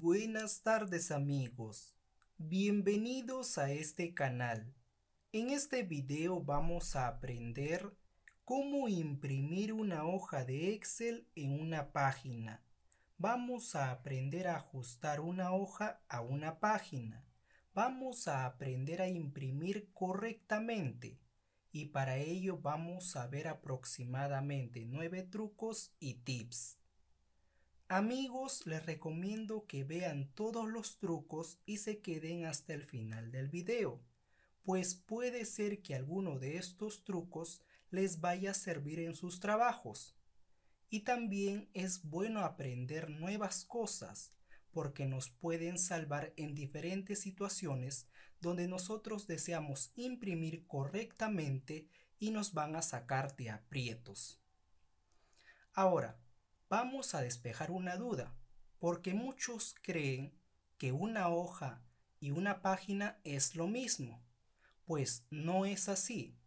buenas tardes amigos, bienvenidos a este canal. En este video vamos a aprender cómo imprimir una hoja de Excel en una página. Vamos a aprender a ajustar una hoja a una página. Vamos a aprender a imprimir correctamente y para ello vamos a ver aproximadamente 9 trucos y tips. Amigos, les recomiendo que vean todos los trucos y se queden hasta el final del video, pues puede ser que alguno de estos trucos les vaya a servir en sus trabajos. Y también es bueno aprender nuevas cosas, porque nos pueden salvar en diferentes situaciones donde nosotros deseamos imprimir correctamente y nos van a sacar de aprietos. Ahora, Vamos a despejar una duda, porque muchos creen que una hoja y una página es lo mismo. Pues no es así.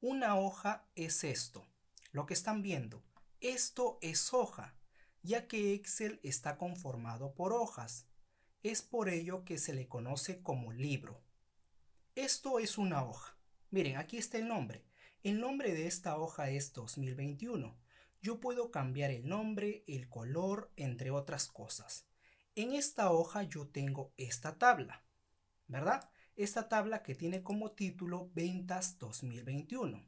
Una hoja es esto, lo que están viendo. Esto es hoja, ya que Excel está conformado por hojas. Es por ello que se le conoce como libro. Esto es una hoja. Miren, aquí está el nombre. El nombre de esta hoja es 2021 yo puedo cambiar el nombre, el color, entre otras cosas. En esta hoja yo tengo esta tabla, ¿verdad? Esta tabla que tiene como título Ventas 2021.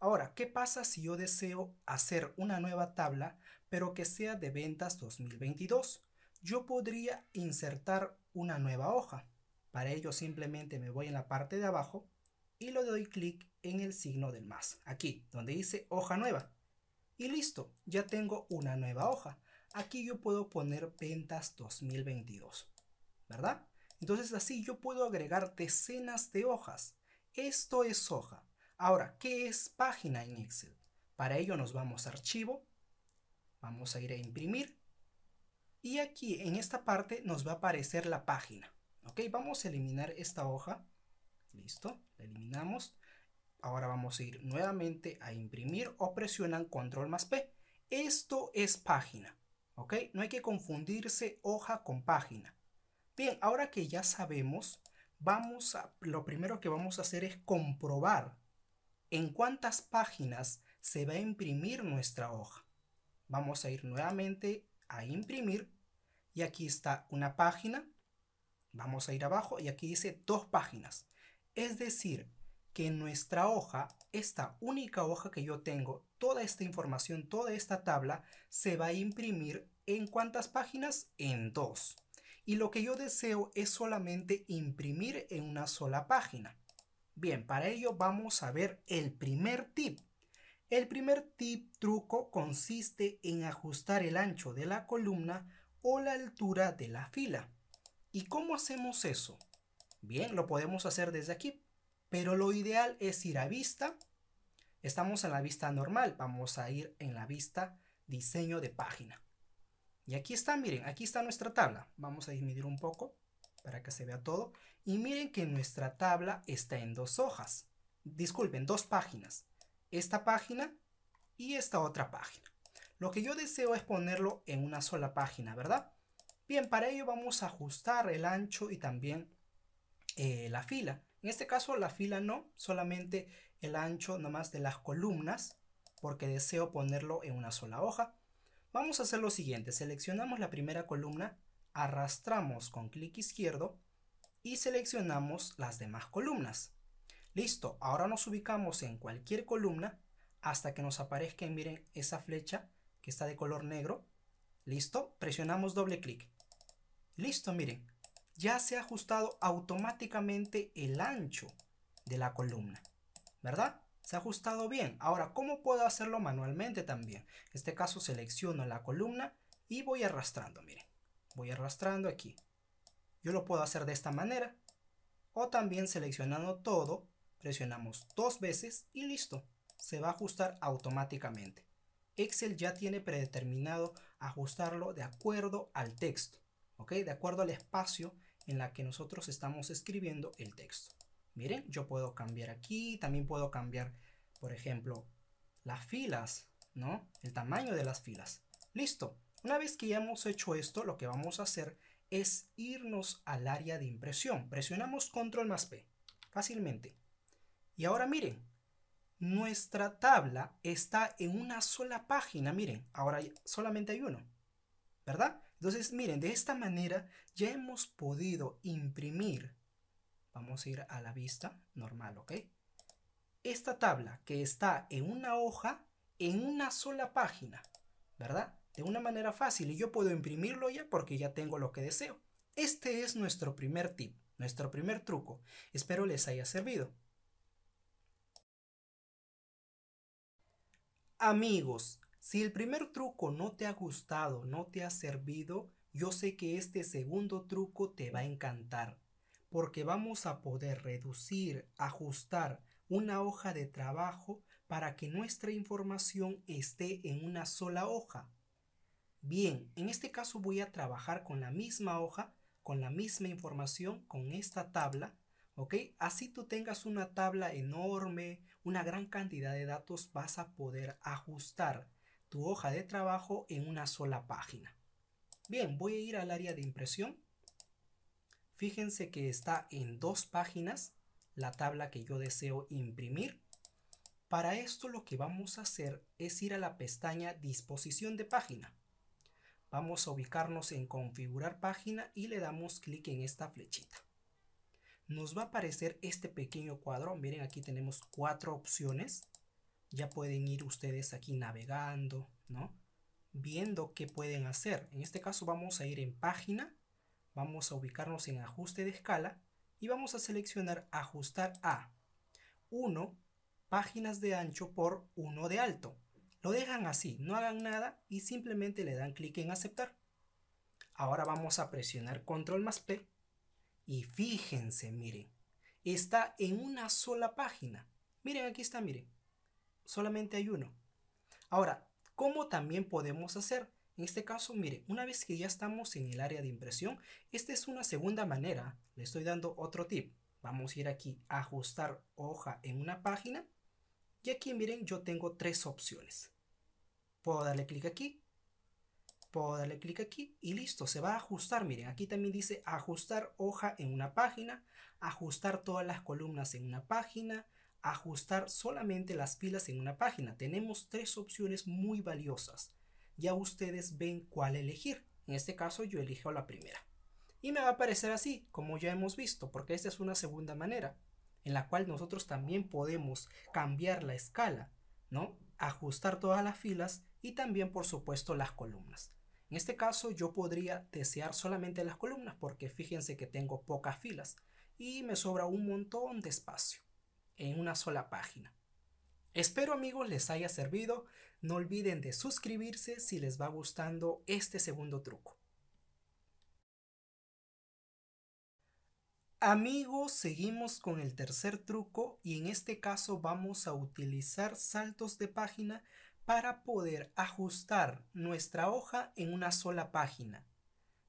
Ahora, ¿qué pasa si yo deseo hacer una nueva tabla, pero que sea de Ventas 2022? Yo podría insertar una nueva hoja. Para ello simplemente me voy en la parte de abajo y le doy clic en el signo del más, aquí, donde dice hoja nueva. Y listo, ya tengo una nueva hoja. Aquí yo puedo poner ventas 2022, ¿verdad? Entonces así yo puedo agregar decenas de hojas. Esto es hoja. Ahora, ¿qué es página en Excel? Para ello nos vamos a archivo, vamos a ir a imprimir y aquí en esta parte nos va a aparecer la página. Ok, vamos a eliminar esta hoja. Listo, la eliminamos. Ahora vamos a ir nuevamente a imprimir o presionan control más P. Esto es página, ¿ok? No hay que confundirse hoja con página. Bien, ahora que ya sabemos, vamos a, lo primero que vamos a hacer es comprobar en cuántas páginas se va a imprimir nuestra hoja. Vamos a ir nuevamente a imprimir y aquí está una página. Vamos a ir abajo y aquí dice dos páginas. Es decir, que nuestra hoja, esta única hoja que yo tengo, toda esta información, toda esta tabla, se va a imprimir en cuántas páginas? En dos. Y lo que yo deseo es solamente imprimir en una sola página. Bien, para ello vamos a ver el primer tip. El primer tip truco consiste en ajustar el ancho de la columna o la altura de la fila. ¿Y cómo hacemos eso? Bien, lo podemos hacer desde aquí. Pero lo ideal es ir a vista. Estamos en la vista normal. Vamos a ir en la vista diseño de página. Y aquí está, miren, aquí está nuestra tabla. Vamos a disminuir un poco para que se vea todo. Y miren que nuestra tabla está en dos hojas. Disculpen, dos páginas. Esta página y esta otra página. Lo que yo deseo es ponerlo en una sola página, ¿verdad? Bien, para ello vamos a ajustar el ancho y también eh, la fila. En este caso la fila no, solamente el ancho nomás de las columnas, porque deseo ponerlo en una sola hoja. Vamos a hacer lo siguiente, seleccionamos la primera columna, arrastramos con clic izquierdo y seleccionamos las demás columnas. Listo, ahora nos ubicamos en cualquier columna hasta que nos aparezca, miren, esa flecha que está de color negro. Listo, presionamos doble clic. Listo, miren, ya se ha ajustado automáticamente el ancho de la columna, ¿verdad? Se ha ajustado bien. Ahora, ¿cómo puedo hacerlo manualmente también? En este caso selecciono la columna y voy arrastrando, miren. Voy arrastrando aquí. Yo lo puedo hacer de esta manera. O también seleccionando todo, presionamos dos veces y listo. Se va a ajustar automáticamente. Excel ya tiene predeterminado ajustarlo de acuerdo al texto, ¿ok? De acuerdo al espacio en la que nosotros estamos escribiendo el texto. Miren, yo puedo cambiar aquí, también puedo cambiar, por ejemplo, las filas, ¿no? El tamaño de las filas. Listo. Una vez que ya hemos hecho esto, lo que vamos a hacer es irnos al área de impresión. Presionamos control más P, fácilmente. Y ahora miren, nuestra tabla está en una sola página, miren, ahora solamente hay uno, ¿verdad? Entonces, miren, de esta manera ya hemos podido imprimir, vamos a ir a la vista normal, ¿ok? Esta tabla que está en una hoja, en una sola página, ¿verdad? De una manera fácil y yo puedo imprimirlo ya porque ya tengo lo que deseo. Este es nuestro primer tip, nuestro primer truco. Espero les haya servido. Amigos, si el primer truco no te ha gustado, no te ha servido, yo sé que este segundo truco te va a encantar, porque vamos a poder reducir, ajustar una hoja de trabajo para que nuestra información esté en una sola hoja. Bien, en este caso voy a trabajar con la misma hoja, con la misma información, con esta tabla, ¿ok? Así tú tengas una tabla enorme, una gran cantidad de datos, vas a poder ajustar tu hoja de trabajo en una sola página. Bien, voy a ir al área de impresión. Fíjense que está en dos páginas la tabla que yo deseo imprimir. Para esto lo que vamos a hacer es ir a la pestaña disposición de página. Vamos a ubicarnos en configurar página y le damos clic en esta flechita. Nos va a aparecer este pequeño cuadro. Miren, aquí tenemos cuatro opciones ya pueden ir ustedes aquí navegando, ¿no? Viendo qué pueden hacer. En este caso vamos a ir en página, vamos a ubicarnos en ajuste de escala y vamos a seleccionar ajustar a 1 páginas de ancho por 1 de alto. Lo dejan así, no hagan nada y simplemente le dan clic en aceptar. Ahora vamos a presionar control más P y fíjense, miren, está en una sola página. Miren, aquí está, miren solamente hay uno. Ahora, ¿cómo también podemos hacer? En este caso, mire, una vez que ya estamos en el área de impresión, esta es una segunda manera, le estoy dando otro tip. Vamos a ir aquí a ajustar hoja en una página y aquí miren yo tengo tres opciones. Puedo darle clic aquí, puedo darle clic aquí y listo, se va a ajustar. Miren, aquí también dice ajustar hoja en una página, ajustar todas las columnas en una página, ajustar solamente las filas en una página. Tenemos tres opciones muy valiosas. Ya ustedes ven cuál elegir. En este caso yo elijo la primera. Y me va a aparecer así, como ya hemos visto, porque esta es una segunda manera en la cual nosotros también podemos cambiar la escala, ¿no? Ajustar todas las filas y también, por supuesto, las columnas. En este caso yo podría desear solamente las columnas porque fíjense que tengo pocas filas y me sobra un montón de espacio en una sola página. Espero amigos les haya servido, no olviden de suscribirse si les va gustando este segundo truco. Amigos, seguimos con el tercer truco y en este caso vamos a utilizar saltos de página para poder ajustar nuestra hoja en una sola página.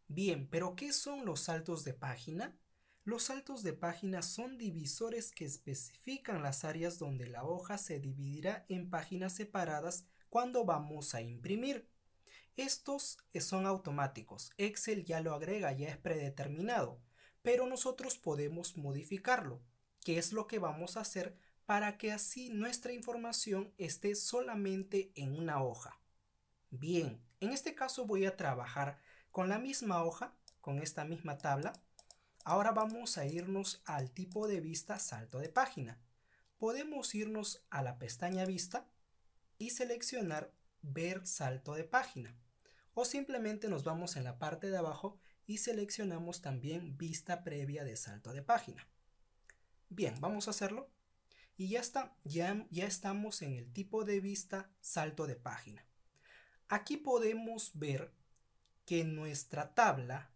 Bien, pero ¿qué son los saltos de página? Los saltos de página son divisores que especifican las áreas donde la hoja se dividirá en páginas separadas cuando vamos a imprimir. Estos son automáticos, Excel ya lo agrega, ya es predeterminado, pero nosotros podemos modificarlo, que es lo que vamos a hacer para que así nuestra información esté solamente en una hoja. Bien, en este caso voy a trabajar con la misma hoja, con esta misma tabla, Ahora vamos a irnos al tipo de vista salto de página. Podemos irnos a la pestaña vista y seleccionar ver salto de página. O simplemente nos vamos en la parte de abajo y seleccionamos también vista previa de salto de página. Bien, vamos a hacerlo. Y ya está, ya, ya estamos en el tipo de vista salto de página. Aquí podemos ver que nuestra tabla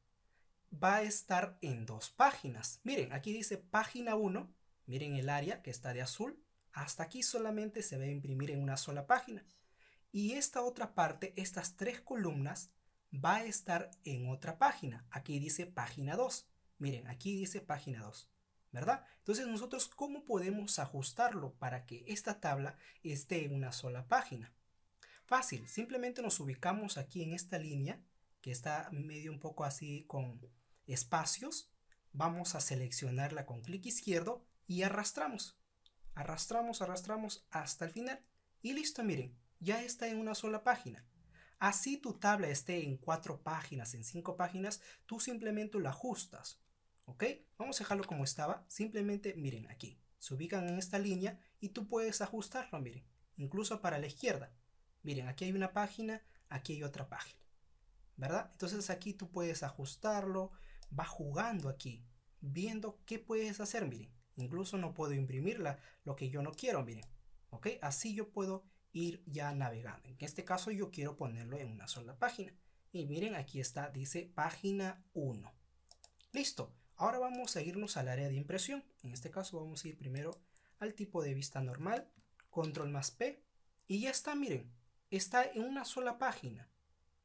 va a estar en dos páginas. Miren, aquí dice página 1, miren el área que está de azul, hasta aquí solamente se va a imprimir en una sola página. Y esta otra parte, estas tres columnas, va a estar en otra página. Aquí dice página 2. Miren, aquí dice página 2, ¿verdad? Entonces nosotros, ¿cómo podemos ajustarlo para que esta tabla esté en una sola página? Fácil, simplemente nos ubicamos aquí en esta línea, que está medio un poco así con espacios, vamos a seleccionarla con clic izquierdo y arrastramos. Arrastramos, arrastramos hasta el final. Y listo, miren, ya está en una sola página. Así tu tabla esté en cuatro páginas, en cinco páginas, tú simplemente la ajustas. ¿Ok? Vamos a dejarlo como estaba. Simplemente, miren, aquí. Se ubican en esta línea y tú puedes ajustarlo, miren. Incluso para la izquierda. Miren, aquí hay una página, aquí hay otra página. ¿Verdad? Entonces aquí tú puedes ajustarlo, va jugando aquí, viendo qué puedes hacer, miren. Incluso no puedo imprimirla, lo que yo no quiero, miren. ¿Ok? Así yo puedo ir ya navegando. En este caso yo quiero ponerlo en una sola página. Y miren, aquí está, dice página 1. Listo. Ahora vamos a irnos al área de impresión. En este caso vamos a ir primero al tipo de vista normal, control más P. Y ya está, miren, está en una sola página.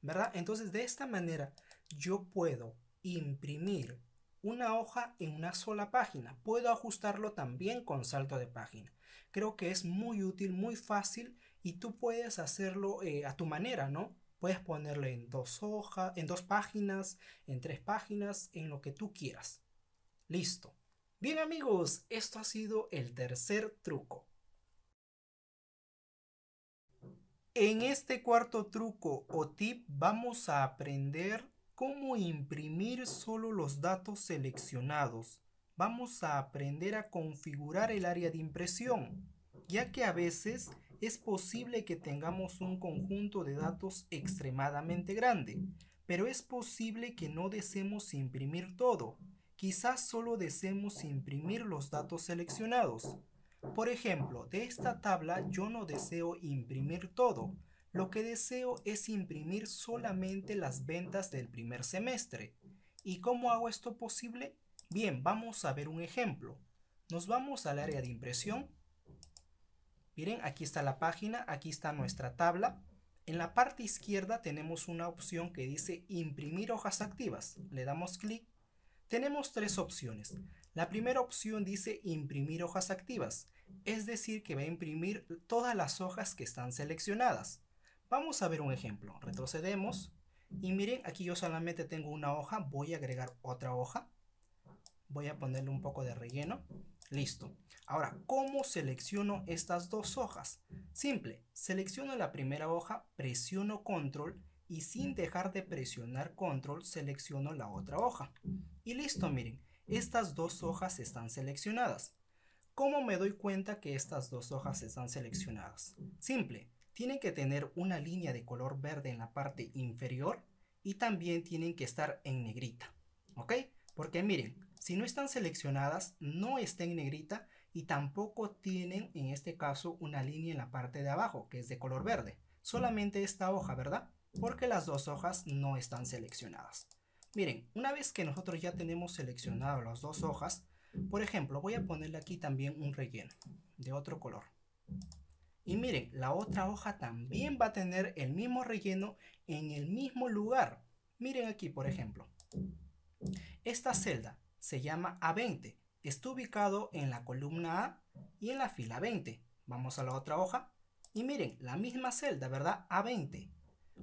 ¿Verdad? Entonces de esta manera yo puedo imprimir una hoja en una sola página. Puedo ajustarlo también con salto de página. Creo que es muy útil, muy fácil y tú puedes hacerlo eh, a tu manera, ¿no? Puedes ponerle en dos hojas, en dos páginas, en tres páginas, en lo que tú quieras. Listo. Bien amigos, esto ha sido el tercer truco. En este cuarto truco o tip vamos a aprender cómo imprimir solo los datos seleccionados. Vamos a aprender a configurar el área de impresión, ya que a veces es posible que tengamos un conjunto de datos extremadamente grande, pero es posible que no deseemos imprimir todo. Quizás solo deseemos imprimir los datos seleccionados. Por ejemplo, de esta tabla yo no deseo imprimir todo, lo que deseo es imprimir solamente las ventas del primer semestre. ¿Y cómo hago esto posible? Bien, vamos a ver un ejemplo. Nos vamos al área de impresión. Miren, aquí está la página, aquí está nuestra tabla. En la parte izquierda tenemos una opción que dice imprimir hojas activas. Le damos clic. Tenemos tres opciones. La primera opción dice imprimir hojas activas, es decir que va a imprimir todas las hojas que están seleccionadas. Vamos a ver un ejemplo. Retrocedemos. Y miren, aquí yo solamente tengo una hoja. Voy a agregar otra hoja. Voy a ponerle un poco de relleno. Listo. Ahora, ¿cómo selecciono estas dos hojas? Simple. Selecciono la primera hoja, presiono control y sin dejar de presionar control selecciono la otra hoja. Y listo, miren. Estas dos hojas están seleccionadas. ¿Cómo me doy cuenta que estas dos hojas están seleccionadas? Simple tienen que tener una línea de color verde en la parte inferior y también tienen que estar en negrita, ¿ok? Porque miren, si no están seleccionadas, no está en negrita y tampoco tienen en este caso una línea en la parte de abajo que es de color verde, solamente esta hoja, ¿verdad? Porque las dos hojas no están seleccionadas. Miren, una vez que nosotros ya tenemos seleccionadas las dos hojas, por ejemplo, voy a ponerle aquí también un relleno de otro color. Y miren, la otra hoja también va a tener el mismo relleno en el mismo lugar. Miren aquí, por ejemplo. Esta celda se llama A20. Está ubicado en la columna A y en la fila 20. Vamos a la otra hoja. Y miren, la misma celda, ¿verdad? A20.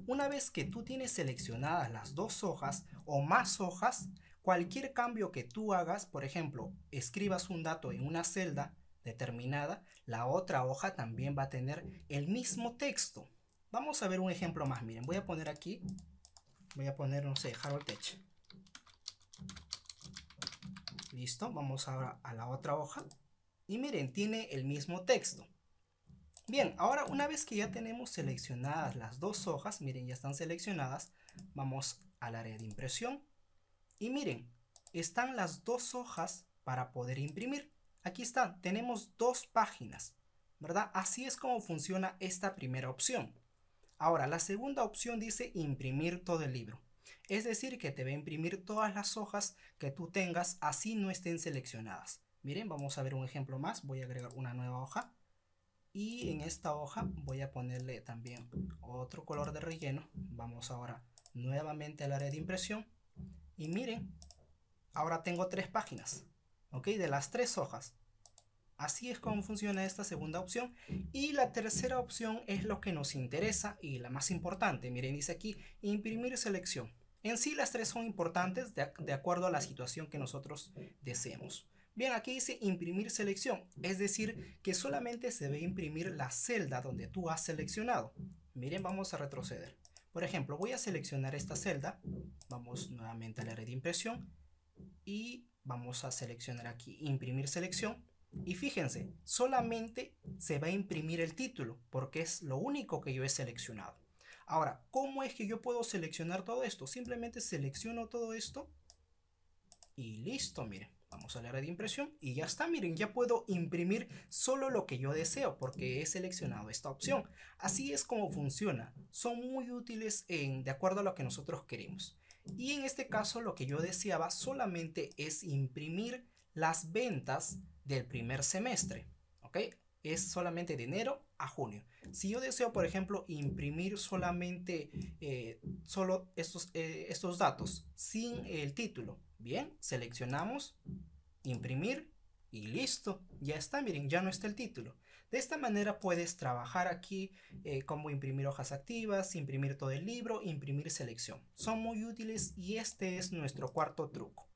Una vez que tú tienes seleccionadas las dos hojas o más hojas, cualquier cambio que tú hagas, por ejemplo, escribas un dato en una celda determinada, la otra hoja también va a tener el mismo texto. Vamos a ver un ejemplo más. Miren, voy a poner aquí, voy a poner, no sé, Harold Tech. Listo, vamos ahora a la otra hoja. Y miren, tiene el mismo texto. Bien, ahora una vez que ya tenemos seleccionadas las dos hojas, miren, ya están seleccionadas, vamos al área de impresión. Y miren, están las dos hojas para poder imprimir. Aquí está, tenemos dos páginas, ¿verdad? Así es como funciona esta primera opción. Ahora, la segunda opción dice imprimir todo el libro. Es decir, que te va a imprimir todas las hojas que tú tengas, así no estén seleccionadas. Miren, vamos a ver un ejemplo más. Voy a agregar una nueva hoja. Y en esta hoja voy a ponerle también otro color de relleno. Vamos ahora nuevamente al área de impresión. Y miren, ahora tengo tres páginas. ¿ok? De las tres hojas. Así es como funciona esta segunda opción. Y la tercera opción es lo que nos interesa y la más importante. Miren, dice aquí, imprimir selección. En sí las tres son importantes de, acuerdo a la situación que nosotros deseemos. Bien, aquí dice imprimir selección, es decir, que solamente se ve imprimir la celda donde tú has seleccionado. Miren, vamos a retroceder. Por ejemplo, voy a seleccionar esta celda, vamos nuevamente la red de impresión y Vamos a seleccionar aquí imprimir selección. Y fíjense, solamente se va a imprimir el título porque es lo único que yo he seleccionado. Ahora, ¿cómo es que yo puedo seleccionar todo esto? Simplemente selecciono todo esto y listo, miren. Vamos la área de impresión y ya está, miren, ya puedo imprimir solo lo que yo deseo porque he seleccionado esta opción. Así es como funciona. Son muy útiles en, de acuerdo a lo que nosotros queremos. Y en este caso lo que yo deseaba solamente es imprimir las ventas del primer semestre. ¿Ok? Es solamente de enero a junio. Si yo deseo, por ejemplo, imprimir solamente eh, solo estos, eh, estos datos sin el título, bien, seleccionamos imprimir y listo, ya está, miren, ya no está el título. De esta manera puedes trabajar aquí eh, como imprimir hojas activas, imprimir todo el libro, imprimir selección. Son muy útiles y este es nuestro cuarto truco.